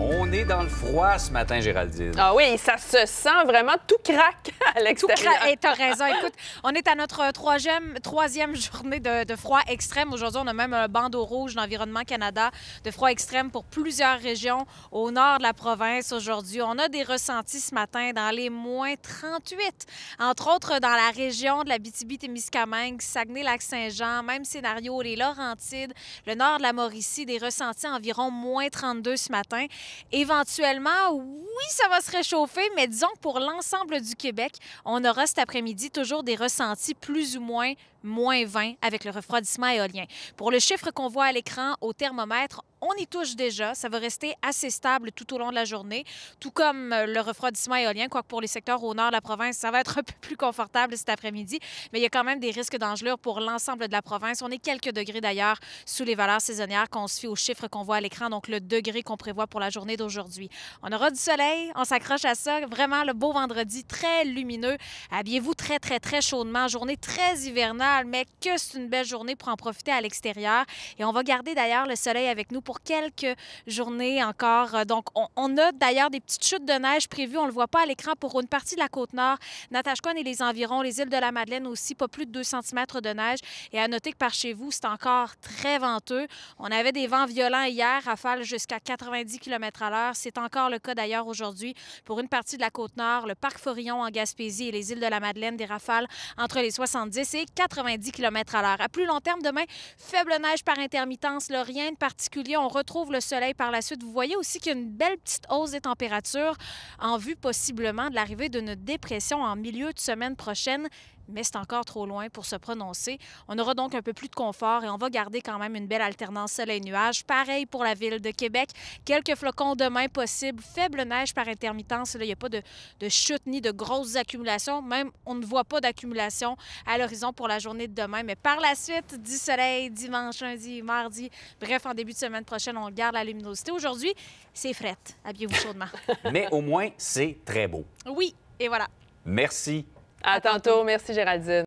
On est dans le froid ce matin, Géraldine. Ah oui, ça se sent vraiment, tout craque. à l'extérieur. Eh, t'as raison. Écoute, on est à notre troisième, troisième journée de, de froid extrême. Aujourd'hui, on a même un bandeau rouge d'Environnement Canada de froid extrême pour plusieurs régions au nord de la province aujourd'hui. On a des ressentis ce matin dans les moins 38, entre autres dans la région de la Bitibi-Témiscamingue, Saguenay-Lac-Saint-Jean, même scénario, les Laurentides, le nord de la Mauricie, des ressentis environ moins 32 ce matin. Éventuellement, oui, ça va se réchauffer, mais disons que pour l'ensemble du Québec, on aura cet après-midi toujours des ressentis plus ou moins moins 20 avec le refroidissement éolien. Pour le chiffre qu'on voit à l'écran au thermomètre, on y touche déjà. Ça va rester assez stable tout au long de la journée, tout comme euh, le refroidissement éolien, quoique pour les secteurs au nord de la province, ça va être un peu plus confortable cet après-midi. Mais il y a quand même des risques d'engelure pour l'ensemble de la province. On est quelques degrés d'ailleurs sous les valeurs saisonnières qu'on se fie aux chiffres qu'on voit à l'écran, donc le degré qu'on prévoit pour la journée d'aujourd'hui. On aura du soleil, on s'accroche à ça. Vraiment le beau vendredi, très lumineux. Habillez-vous très, très, très chaudement. Journée très hivernale mais que c'est une belle journée pour en profiter à l'extérieur. Et on va garder d'ailleurs le soleil avec nous pour quelques journées encore. Euh, donc, on, on a d'ailleurs des petites chutes de neige prévues. On le voit pas à l'écran pour une partie de la côte nord, Natashquan et les environs, les îles de la Madeleine aussi, pas plus de 2 cm de neige. Et à noter que par chez vous, c'est encore très venteux. On avait des vents violents hier, rafales jusqu'à 90 km à l'heure. C'est encore le cas d'ailleurs aujourd'hui pour une partie de la côte nord, le parc Forillon en Gaspésie et les îles de la Madeleine, des rafales entre les 70 et 80 90 km à l'heure. À plus long terme, demain, faible neige par intermittence, rien de particulier. On retrouve le soleil par la suite. Vous voyez aussi qu'il y a une belle petite hausse des températures en vue possiblement de l'arrivée notre dépression en milieu de semaine prochaine mais c'est encore trop loin pour se prononcer. On aura donc un peu plus de confort et on va garder quand même une belle alternance soleil-nuage. Pareil pour la ville de Québec. Quelques flocons demain possibles, faible neige par intermittence. Là, il n'y a pas de, de, chute ni de grosses accumulations. Même, on ne voit pas d'accumulation à l'horizon pour la journée de demain. Mais par la suite, du soleil dimanche, lundi, mardi. Bref, en début de semaine prochaine, on garde la luminosité. Aujourd'hui, c'est frette. Habillez-vous chaudement. mais au moins, c'est très beau. Oui, et voilà. Merci. À tantôt. Merci, Géraldine.